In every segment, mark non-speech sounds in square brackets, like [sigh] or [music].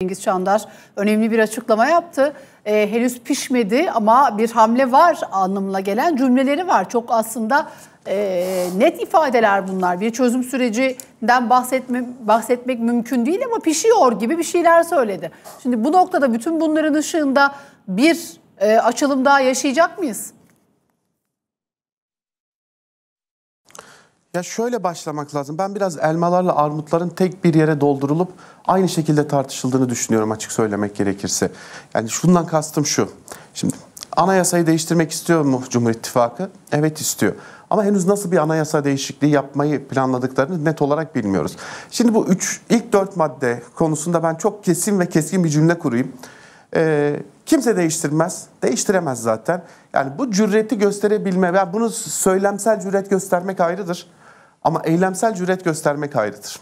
İngiliz Çandar önemli bir açıklama yaptı. Ee, henüz pişmedi ama bir hamle var anlamına gelen cümleleri var. Çok aslında e, net ifadeler bunlar. Bir çözüm sürecinden bahsetme, bahsetmek mümkün değil ama pişiyor gibi bir şeyler söyledi. Şimdi bu noktada bütün bunların ışığında bir e, açılım daha yaşayacak mıyız? Ya şöyle başlamak lazım. Ben biraz elmalarla armutların tek bir yere doldurulup aynı şekilde tartışıldığını düşünüyorum açık söylemek gerekirse. Yani şundan kastım şu. Şimdi anayasayı değiştirmek istiyor mu Cumhur İttifakı? Evet istiyor. Ama henüz nasıl bir anayasa değişikliği yapmayı planladıklarını net olarak bilmiyoruz. Şimdi bu üç, ilk dört madde konusunda ben çok kesin ve keskin bir cümle kurayım. Ee, kimse değiştirmez, değiştiremez zaten. Yani bu cüreti gösterebilme, yani bunu söylemsel cüret göstermek ayrıdır. Ama eylemsel cüret göstermek ayrıdır.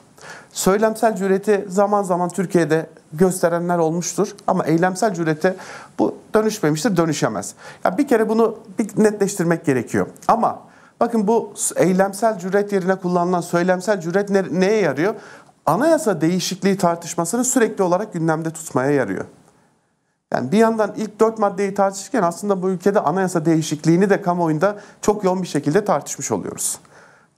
Söylemsel cüreti zaman zaman Türkiye'de gösterenler olmuştur ama eylemsel cürete bu dönüşmemiştir, dönüşemez. Ya bir kere bunu bir netleştirmek gerekiyor. Ama bakın bu eylemsel cüret yerine kullanılan söylemsel cüret ne, neye yarıyor? Anayasa değişikliği tartışmasını sürekli olarak gündemde tutmaya yarıyor. Yani bir yandan ilk dört maddeyi tartışırken aslında bu ülkede anayasa değişikliğini de kamuoyunda çok yoğun bir şekilde tartışmış oluyoruz.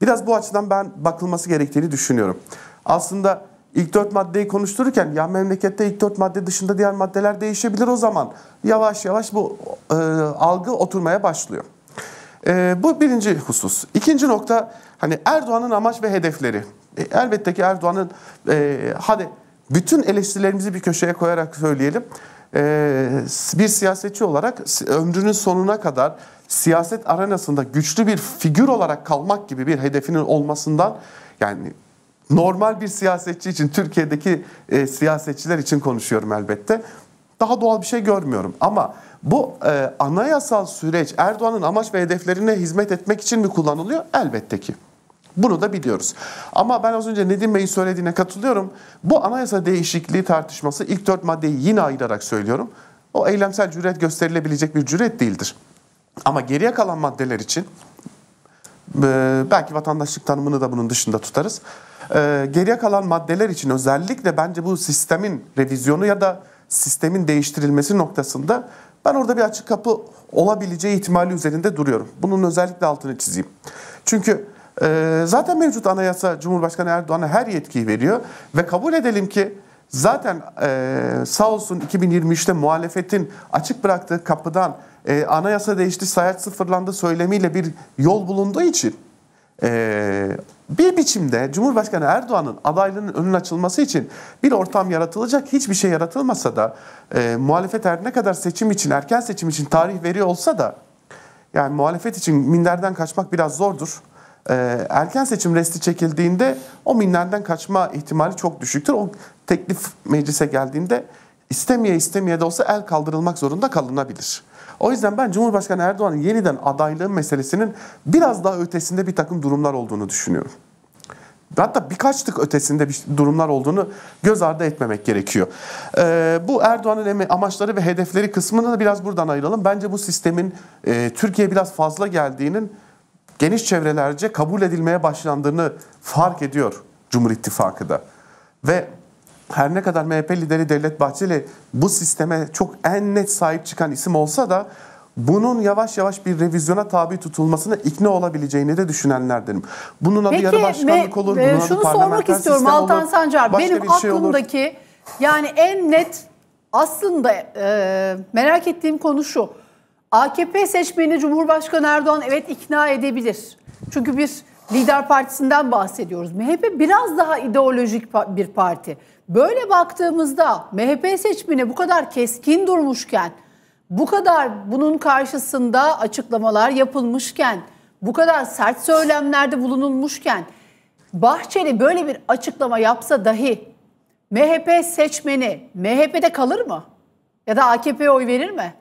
Biraz bu açıdan ben bakılması gerektiğini düşünüyorum. Aslında ilk dört maddeyi konuştururken ya memlekette ilk dört madde dışında diğer maddeler değişebilir o zaman yavaş yavaş bu e, algı oturmaya başlıyor. E, bu birinci husus. İkinci nokta hani Erdoğan'ın amaç ve hedefleri. E, elbette ki Erdoğan'ın e, hadi bütün eleştirilerimizi bir köşeye koyarak söyleyelim. Ee, bir siyasetçi olarak ömrünün sonuna kadar siyaset arenasında güçlü bir figür olarak kalmak gibi bir hedefinin olmasından yani normal bir siyasetçi için Türkiye'deki e, siyasetçiler için konuşuyorum elbette. Daha doğal bir şey görmüyorum ama bu e, anayasal süreç Erdoğan'ın amaç ve hedeflerine hizmet etmek için mi kullanılıyor? Elbette ki. Bunu da biliyoruz. Ama ben az önce Nedim Bey'in söylediğine katılıyorum. Bu anayasa değişikliği tartışması ilk dört maddeyi yine ayırarak söylüyorum. O eylemsel cüret gösterilebilecek bir cüret değildir. Ama geriye kalan maddeler için e, belki vatandaşlık tanımını da bunun dışında tutarız. E, geriye kalan maddeler için özellikle bence bu sistemin revizyonu ya da sistemin değiştirilmesi noktasında ben orada bir açık kapı olabileceği ihtimali üzerinde duruyorum. Bunun özellikle altını çizeyim. Çünkü ee, zaten mevcut anayasa Cumhurbaşkanı Erdoğan'a her yetkiyi veriyor ve kabul edelim ki zaten e, sağ olsun 2023'te muhalefetin açık bıraktığı kapıdan e, anayasa değişti, sayaç sıfırlandı söylemiyle bir yol bulunduğu için e, bir biçimde Cumhurbaşkanı Erdoğan'ın adaylığının önün açılması için bir ortam yaratılacak. Hiçbir şey yaratılmasa da e, muhalefet her ne kadar seçim için, erken seçim için tarih veriyor olsa da yani muhalefet için minderden kaçmak biraz zordur. Ee, erken seçim resti çekildiğinde o minlerden kaçma ihtimali çok düşüktür. O teklif meclise geldiğinde istemeye istemeye de olsa el kaldırılmak zorunda kalınabilir. O yüzden ben Cumhurbaşkanı Erdoğan'ın yeniden adaylığı meselesinin biraz daha ötesinde bir takım durumlar olduğunu düşünüyorum. Hatta birkaç tık ötesinde bir durumlar olduğunu göz ardı etmemek gerekiyor. Ee, bu Erdoğan'ın amaçları ve hedefleri kısmını da biraz buradan ayıralım. Bence bu sistemin e, Türkiye biraz fazla geldiğinin geniş çevrelerce kabul edilmeye başlandığını fark ediyor Cumhur İttifakı da. Ve her ne kadar MHP lideri Devlet Bahçeli bu sisteme çok en net sahip çıkan isim olsa da bunun yavaş yavaş bir revizyona tabi tutulmasına ikna olabileceğini de düşünenlerdenim. Bunun adı Peki, yarı başkanlık olur, e, bunun adı şunu sormak istiyorum Altan olur, Sancar. Benim şey aklımdaki şey yani en net aslında e, merak ettiğim konu şu. AKP seçmeni Cumhurbaşkanı Erdoğan evet ikna edebilir. Çünkü bir lider partisinden bahsediyoruz. MHP biraz daha ideolojik bir parti. Böyle baktığımızda MHP seçmeni bu kadar keskin durmuşken, bu kadar bunun karşısında açıklamalar yapılmışken, bu kadar sert söylemlerde bulunulmuşken Bahçeli böyle bir açıklama yapsa dahi MHP seçmeni MHP'de kalır mı? Ya da AKP'ye oy verir mi?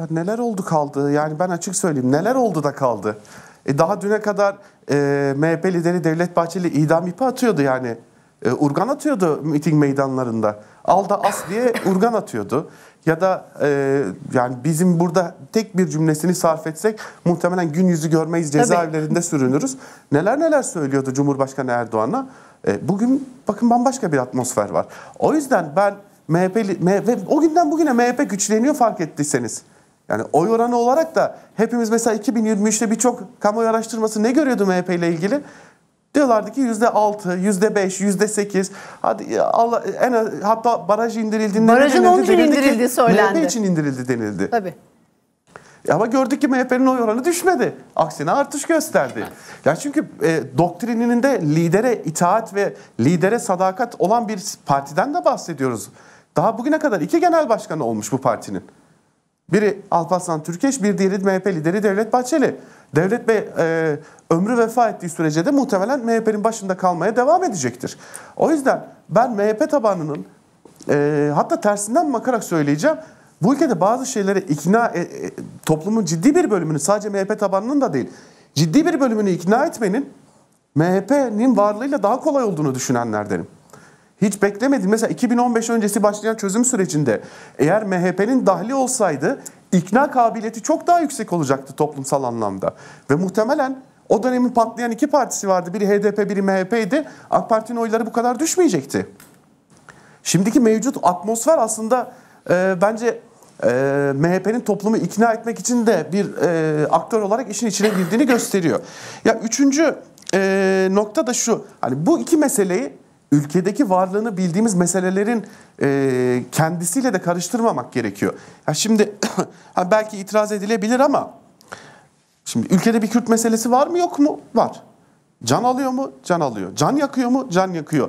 Ya neler oldu kaldı? Yani ben açık söyleyeyim neler oldu da kaldı? E daha düne kadar e, MHP lideri Devlet Bahçeli idam ipi atıyordu yani. E, urgan atıyordu miting meydanlarında. alda as diye [laughs] urgan atıyordu. Ya da e, yani bizim burada tek bir cümlesini sarf etsek muhtemelen gün yüzü görmeyiz cezaevlerinde Tabii. sürünürüz. Neler neler söylüyordu Cumhurbaşkanı Erdoğan'a. E, bugün bakın bambaşka bir atmosfer var. O yüzden ben MHP, MHP o günden bugüne MHP güçleniyor fark ettiyseniz. Yani oy oranı olarak da hepimiz mesela 2023'te birçok kamuoyu araştırması ne görüyordu MHP ile ilgili? Diyorlardı ki yüzde altı, yüzde beş, yüzde sekiz. Hadi e, Allah, en hatta baraj indirildiğinde Barajın onun için indirildiği söylendi. MHP için indirildi denildi. Tabii. E ama gördük ki MHP'nin oy oranı düşmedi. Aksine artış gösterdi. Ya çünkü e, doktrininin de lidere itaat ve lidere sadakat olan bir partiden de bahsediyoruz. Daha bugüne kadar iki genel başkanı olmuş bu partinin. Biri Alparslan Türkeş, bir diğeri MHP lideri Devlet Bahçeli. Devlet Bey e, ömrü vefa ettiği sürece de muhtemelen MHP'nin başında kalmaya devam edecektir. O yüzden ben MHP tabanının e, hatta tersinden bakarak söyleyeceğim. Bu ülkede bazı şeylere ikna e, e, toplumun ciddi bir bölümünü sadece MHP tabanının da değil ciddi bir bölümünü ikna etmenin MHP'nin varlığıyla daha kolay olduğunu düşünenlerdenim. Hiç beklemedim. Mesela 2015 öncesi başlayan çözüm sürecinde eğer MHP'nin dahli olsaydı ikna kabiliyeti çok daha yüksek olacaktı toplumsal anlamda. Ve muhtemelen o dönemin patlayan iki partisi vardı. Biri HDP, biri MHP'ydi. AK Parti'nin oyları bu kadar düşmeyecekti. Şimdiki mevcut atmosfer aslında e, bence e, MHP'nin toplumu ikna etmek için de bir e, aktör olarak işin içine girdiğini gösteriyor. Ya üçüncü e, nokta da şu. Hani bu iki meseleyi ülkedeki varlığını bildiğimiz meselelerin e, kendisiyle de karıştırmamak gerekiyor. Ya şimdi [clears throat] belki itiraz edilebilir ama şimdi ülkede bir Kürt meselesi var mı yok mu? Var. Can alıyor mu? Can alıyor. Can yakıyor mu? Can yakıyor.